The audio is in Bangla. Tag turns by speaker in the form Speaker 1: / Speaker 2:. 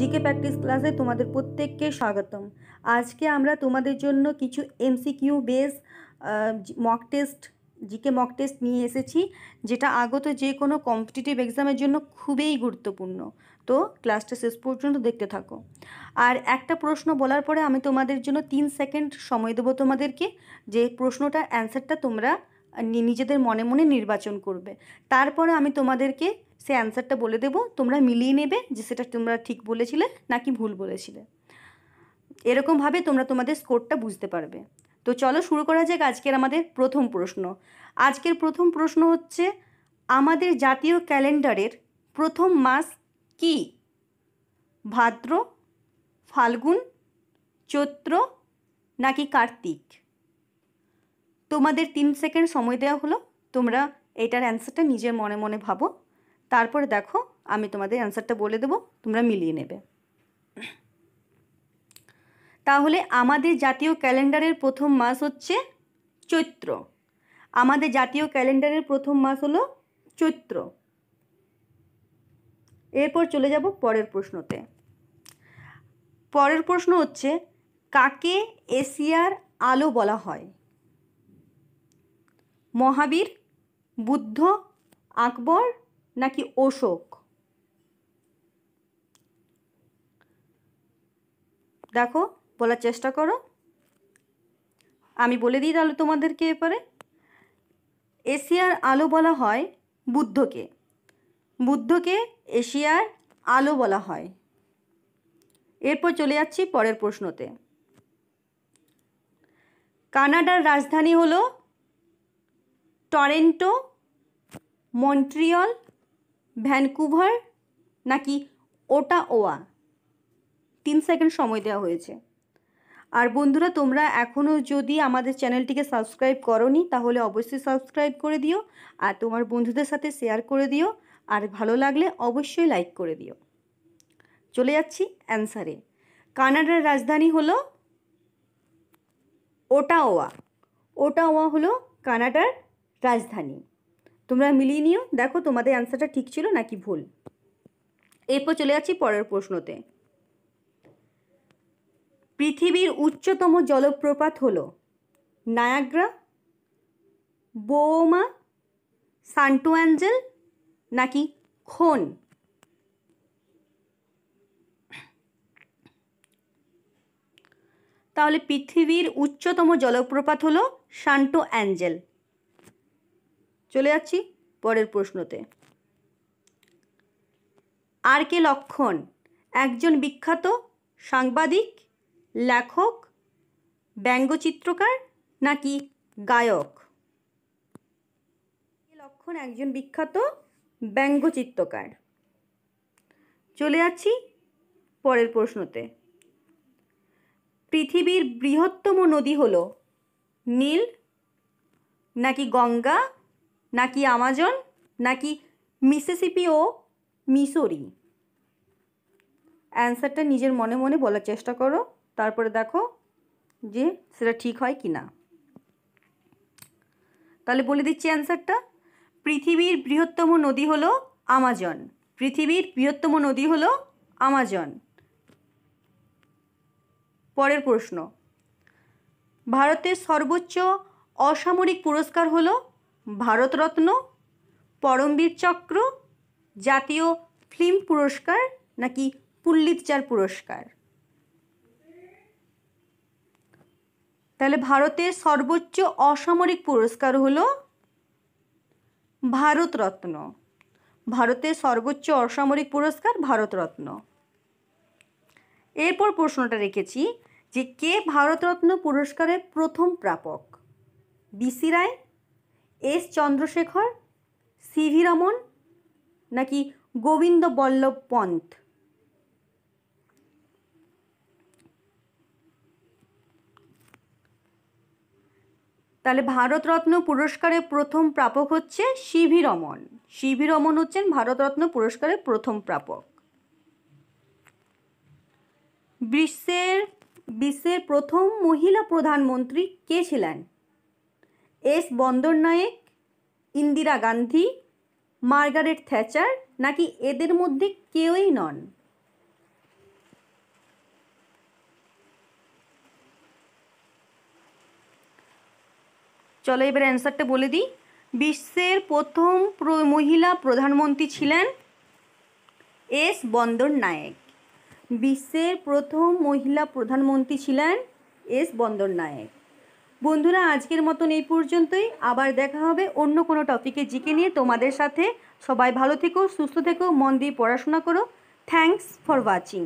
Speaker 1: জিকে প্র্যাকটিস ক্লাসে তোমাদের প্রত্যেককে স্বাগতম আজকে আমরা তোমাদের জন্য কিছু MCQ base mock test GK mock test নিয়ে এসেছি যেটা আগত যে কোনো কম্পিটিটিভ এক্সামের জন্য খুবই গুরুত্বপূর্ণ তো ক্লাসটা শেষ পর্যন্ত দেখতে থাকো আর একটা প্রশ্ন বলার পরে আমি তোমাদের জন্য তিন সেকেন্ড সময় দেবো তোমাদেরকে যে প্রশ্নটার অ্যান্সারটা তোমরা নিজেদের মনে মনে নির্বাচন করবে তারপরে আমি তোমাদেরকে সে অ্যান্সারটা বলে দেবো তোমরা মিলিয়ে নেবে যে সেটা তোমরা ঠিক বলেছিলে নাকি ভুল বলেছিলে এরকমভাবে তোমরা তোমাদের স্কোরটা বুঝতে পারবে তো চলো শুরু করা যাক আজকের আমাদের প্রথম প্রশ্ন আজকের প্রথম প্রশ্ন হচ্ছে আমাদের জাতীয় ক্যালেন্ডারের প্রথম মাস কি ভাদ্র ফাল্গুন চৈত্র নাকি কার্তিক তোমাদের তিন সেকেন্ড সময় দেওয়া হলো তোমরা এটার অ্যান্সারটা নিজের মনে মনে ভাবো তারপরে দেখো আমি তোমাদের অ্যান্সারটা বলে দেবো তোমরা মিলিয়ে নেবে তাহলে আমাদের জাতীয় ক্যালেন্ডারের প্রথম মাস হচ্ছে চৈত্র আমাদের জাতীয় ক্যালেন্ডারের প্রথম মাস হলো চৈত্র এরপর চলে যাব পরের প্রশ্নতে পরের প্রশ্ন হচ্ছে কাকে এশিয়ার আলো বলা হয় মহাবীর বুদ্ধ আকবর নাকি অশোক দেখো বলার চেষ্টা করো আমি বলে দিই তাহলে তোমাদেরকে এবারে এশিয়ার আলো বলা হয় বুদ্ধকে বুদ্ধকে এশিয়ার আলো বলা হয় এরপর চলে যাচ্ছি পরের প্রশ্নতে কানাডার রাজধানী হলো টরেন্টো মন্ট্রিয়ল ভ্যানকুভার নাকি ওটা ওয়া তিন সেকেন্ড সময় দেওয়া হয়েছে আর বন্ধুরা তোমরা এখনও যদি আমাদের চ্যানেলটিকে সাবস্ক্রাইব করনি তাহলে অবশ্যই সাবস্ক্রাইব করে দিও আর তোমার বন্ধুদের সাথে শেয়ার করে দিও আর ভালো লাগলে অবশ্যই লাইক করে দিও চলে যাচ্ছি অ্যান্সারে কানাডার রাজধানী হলো ওটাওয়া ওটাওয়া হলো কানাডার রাজধানী তোমরা মিলিয়ে নিও দেখো তোমাদের অ্যান্সারটা ঠিক ছিল নাকি ভুল এরপর চলে যাচ্ছি পরের প্রশ্নতে পৃথিবীর উচ্চতম জলপ্রপাত হল নায়াগ্রা বৌমা সান্টো অ্যাঞ্জেল নাকি খোন তাহলে পৃথিবীর উচ্চতম জলপ্রপাত হলো সান্টো অ্যাঞ্জেল চলে যাচ্ছি পরের প্রশ্নতে আর কে লক্ষণ একজন বিখ্যাত সাংবাদিক লেখক ব্যঙ্গচিত্রকার নাকি গায়ক লক্ষণ একজন বিখ্যাত ব্যঙ্গচিত্রকার চলে যাচ্ছি পরের প্রশ্নতে পৃথিবীর বৃহত্তম নদী হল নীল নাকি গঙ্গা নাকি আমাজন নাকি মিসেসিপি ও মিসোরি অ্যান্সারটা নিজের মনে মনে বলার চেষ্টা করো তারপরে দেখো যে সেটা ঠিক হয় কি না তাহলে বলে দিচ্ছি অ্যান্সারটা পৃথিবীর বৃহত্তম নদী হলো আমাজন পৃথিবীর বৃহত্তম নদী হলো আমাজন পরের প্রশ্ন ভারতের সর্বোচ্চ অসামরিক পুরস্কার হলো ভারতরত্ন পরমবীর চক্র জাতীয় ফিল্ম পুরস্কার নাকি পুল্লিতচার পুরস্কার তাহলে ভারতের সর্বোচ্চ অসামরিক পুরস্কার হল ভারতরত্ন ভারতের সর্বোচ্চ অসামরিক পুরস্কার ভারতরত্ন এরপর প্রশ্নটা রেখেছি যে কে ভারতরত্ন পুরস্কারের প্রথম প্রাপক BC Roy S Chandrasekhar CV Raman নাকি গোবিন্দ বল্লভ পন্থ তাহলে ভারতরত্ন পুরস্কারের প্রথম প্রাপক হচ্ছে সিভি রমন সিভি রমন হচ্ছেন ভারতরত্ন পুরস্কারের প্রথম প্রাপক বিশ্বের বিশ্বের প্রথম মহিলা প্রধানমন্ত্রী কে ছিলেন S Bandaranaike Indira Gandhi Margaret Thatcher নাকি এদের মধ্যে কেউই নন চলো এবার অ্যান্সারটা বলে দিই বিশ্বের প্রথম মহিলা প্রধানমন্ত্রী ছিলেন এস বন্দর নায়েক বিশ্বের প্রথম মহিলা প্রধানমন্ত্রী ছিলেন এস বন্দর নায়ক বন্ধুরা আজকের মতন এই পর্যন্তই আবার দেখা হবে অন্য কোনো টপিকে জিকে নিয়ে তোমাদের সাথে সবাই ভালো থেকো সুস্থ থেকো মন দিয়ে পড়াশোনা করো থ্যাংকস ফর ওয়াচিং